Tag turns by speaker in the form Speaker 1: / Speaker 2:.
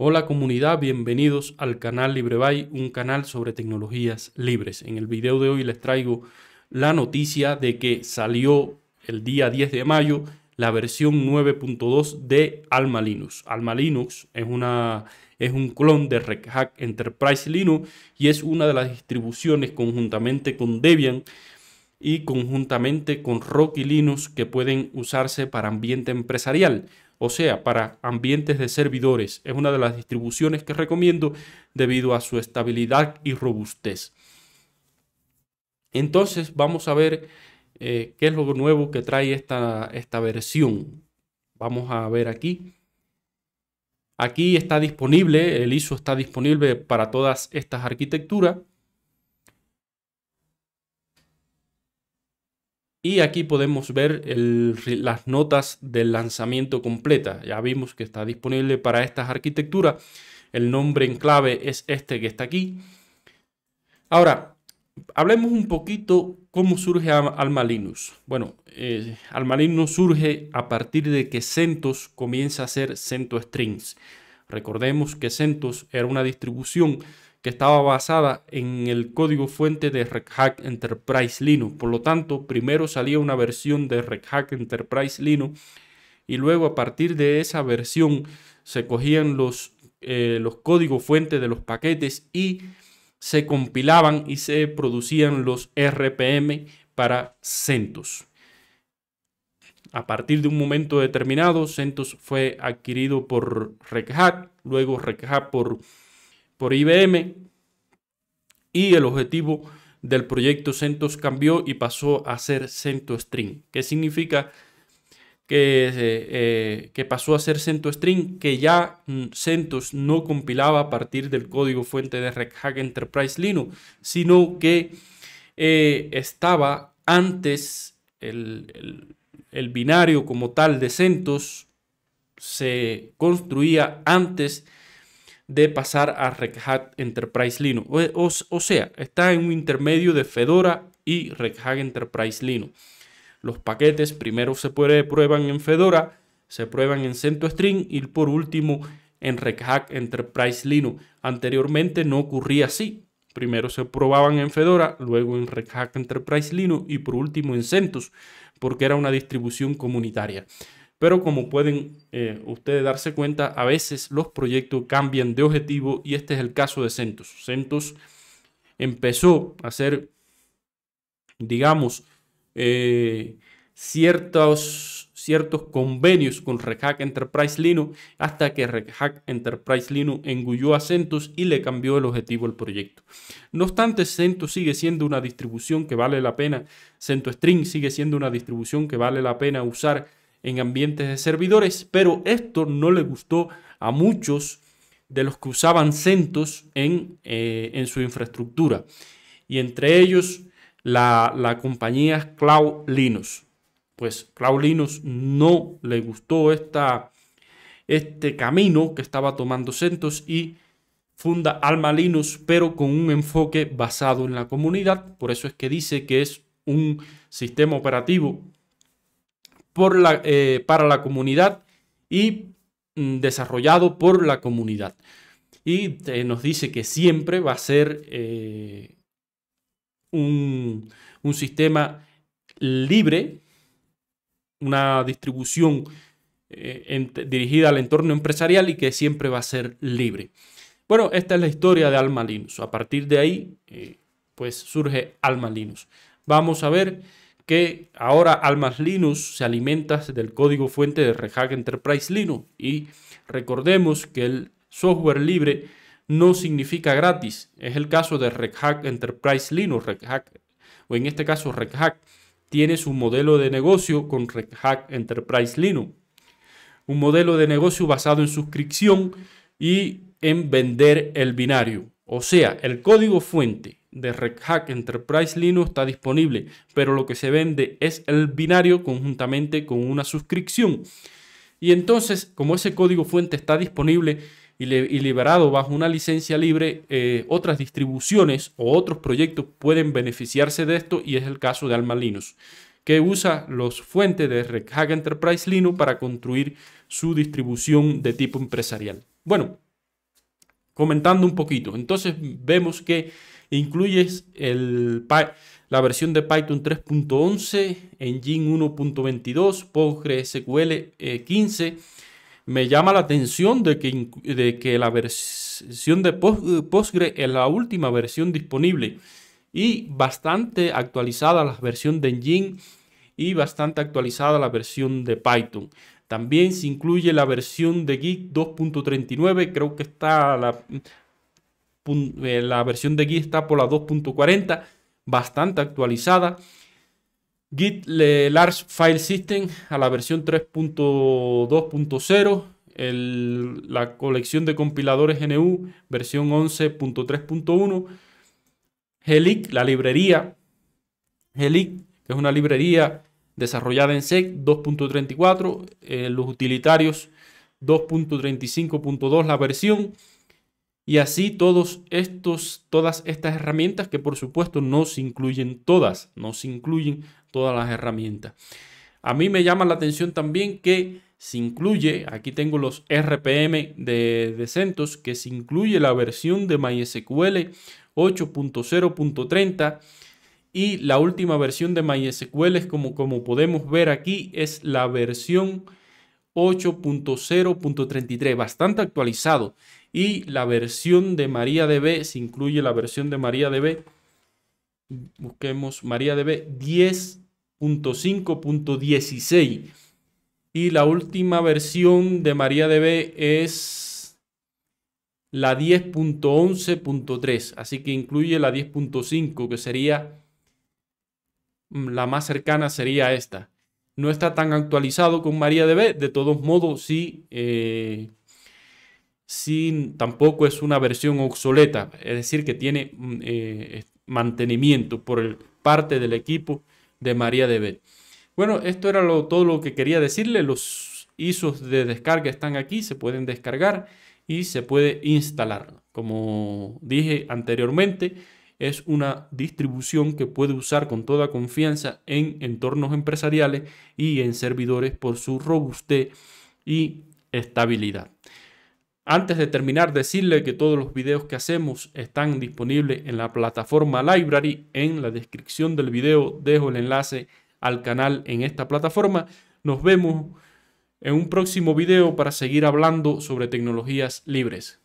Speaker 1: Hola comunidad, bienvenidos al canal LibreBay, un canal sobre tecnologías libres. En el video de hoy les traigo la noticia de que salió el día 10 de mayo la versión 9.2 de Alma Linux. Alma Linux es, una, es un clon de Red Hat Enterprise Linux y es una de las distribuciones conjuntamente con Debian y conjuntamente con Rocky Linux que pueden usarse para ambiente empresarial o sea, para ambientes de servidores. Es una de las distribuciones que recomiendo debido a su estabilidad y robustez. Entonces vamos a ver eh, qué es lo nuevo que trae esta, esta versión. Vamos a ver aquí. Aquí está disponible, el ISO está disponible para todas estas arquitecturas. Y aquí podemos ver las notas del lanzamiento completa. Ya vimos que está disponible para estas arquitecturas. El nombre en clave es este que está aquí. Ahora, hablemos un poquito cómo surge Alma Bueno, eh, surge a partir de que CentOS comienza a ser CentOS Strings. Recordemos que CentOS era una distribución estaba basada en el código fuente de Red Hat Enterprise Linux. Por lo tanto, primero salía una versión de Red Hat Enterprise Linux y luego a partir de esa versión se cogían los, eh, los códigos fuente de los paquetes y se compilaban y se producían los RPM para CentOS. A partir de un momento determinado, CentOS fue adquirido por Red Hat, luego Red Hat por por IBM y el objetivo del proyecto CentOS cambió y pasó a ser CentoString, que significa que, eh, eh, que pasó a ser CentoString, que ya mm, CentOS no compilaba a partir del código fuente de Red Hat Enterprise Linux, sino que eh, estaba antes el, el binario como tal de CentOS se construía antes de pasar a Red Hat Enterprise Linux. O, sea, está en un intermedio de Fedora y Red Hat Enterprise Linux. Los paquetes primero se prueban en Fedora, se prueban en Stream y por último en Red Hat Enterprise Linux. Anteriormente no ocurría así. Primero se probaban en Fedora, luego en Red Hat Enterprise Linux y por último en CentOS, porque era una distribución comunitaria. Pero como pueden eh, ustedes darse cuenta, a veces los proyectos cambian de objetivo y este es el caso de Centos. Centos empezó a hacer, digamos, eh, ciertos, ciertos convenios con Red Hat Enterprise Linux hasta que Red Enterprise Linux engulló a CentOS y le cambió el objetivo al proyecto. No obstante, CentOS sigue siendo una distribución que vale la pena, CentOS String sigue siendo una distribución que vale la pena usar en ambientes de servidores, pero esto no le gustó a muchos de los que usaban CentOS en, eh, su infraestructura, y entre ellos la, compañía Cloud Linux. Pues Cloud Linux no le gustó esta, este camino que estaba tomando CentOS y funda Alma Linux, pero con un enfoque basado en la comunidad. Por eso es que dice que es un sistema operativo eh, para la comunidad y mm, desarrollado por la comunidad. Y eh, nos dice que siempre va a ser eh, un, sistema libre, una distribución dirigida al entorno empresarial y que siempre va a ser libre. Bueno, esta es la historia de Alma Linux. A partir de ahí, pues surge Alma Linux. Vamos a ver que ahora Almas Linux se alimenta del código fuente de Red Hat Enterprise Linux. Y recordemos que el software libre no significa gratis. Es el caso de Red Hat Enterprise Linux, o en este caso Red tiene su modelo de negocio con Red Hat Enterprise Linux. Un modelo de negocio basado en suscripción y en vender el binario. O sea, el código fuente de Red Hat Enterprise Linux está disponible, pero lo que se vende es el binario conjuntamente con una suscripción. Y entonces, como ese código fuente está disponible y, liberado bajo una licencia libre, eh, otras distribuciones o otros proyectos pueden beneficiarse de esto y es el caso de Alma Linux, que usa los fuentes de Red Hat Enterprise Linux para construir su distribución de tipo empresarial. Bueno, comentando un poquito, entonces vemos que Incluye incluyes la versión de Python 3.11, Engine 1.22, PostgreSQL 15. Me llama la atención de que, de que la versión de eh, Postgre es la última versión disponible y bastante actualizada la versión de Engine y bastante actualizada la versión de Python. También se incluye la versión de Git 2.39, creo que está la, eh, la versión de Git está por la 2.40, bastante actualizada. Git Large File System a la versión 3.2.0, la colección de compiladores GNU versión 11.3.1, Helic, la librería Helic, que es una librería desarrollada en SEC 2.34, eh, los utilitarios 2.35.2 la versión, y así todos estos, todas estas herramientas que por supuesto no se incluyen todas, no se incluyen todas las herramientas. A mí me llama la atención también que se incluye, aquí tengo los RPM de, de CentOS, que se incluye la versión de MySQL 8.0.30 y la última versión de MySQL es como, como podemos ver aquí, es la versión 8.0.33, bastante actualizado y la versión de María MariaDB, se incluye la versión de María MariaDB, busquemos MariaDB 10.5.16 y la última versión de MariaDB es la 10.11.3, así que incluye la 10.5 que sería mm, la más cercana sería esta. No está tan actualizado con MariaDB, de todos modos sí eh, sin, tampoco es una versión obsoleta, es decir, que tiene mm, eh, mantenimiento por parte del equipo de María de Bueno, esto era todo lo que quería decirle. Los ISOs de descarga están aquí, se pueden descargar y se puede instalar. Como dije anteriormente, es una distribución que puede usar con toda confianza en entornos empresariales y en servidores por su robustez y estabilidad. Antes de terminar, decirle que todos los videos que hacemos están disponibles en la plataforma Library. En la descripción del video dejo el enlace al canal en esta plataforma. Nos vemos en un próximo video para seguir hablando sobre tecnologías libres.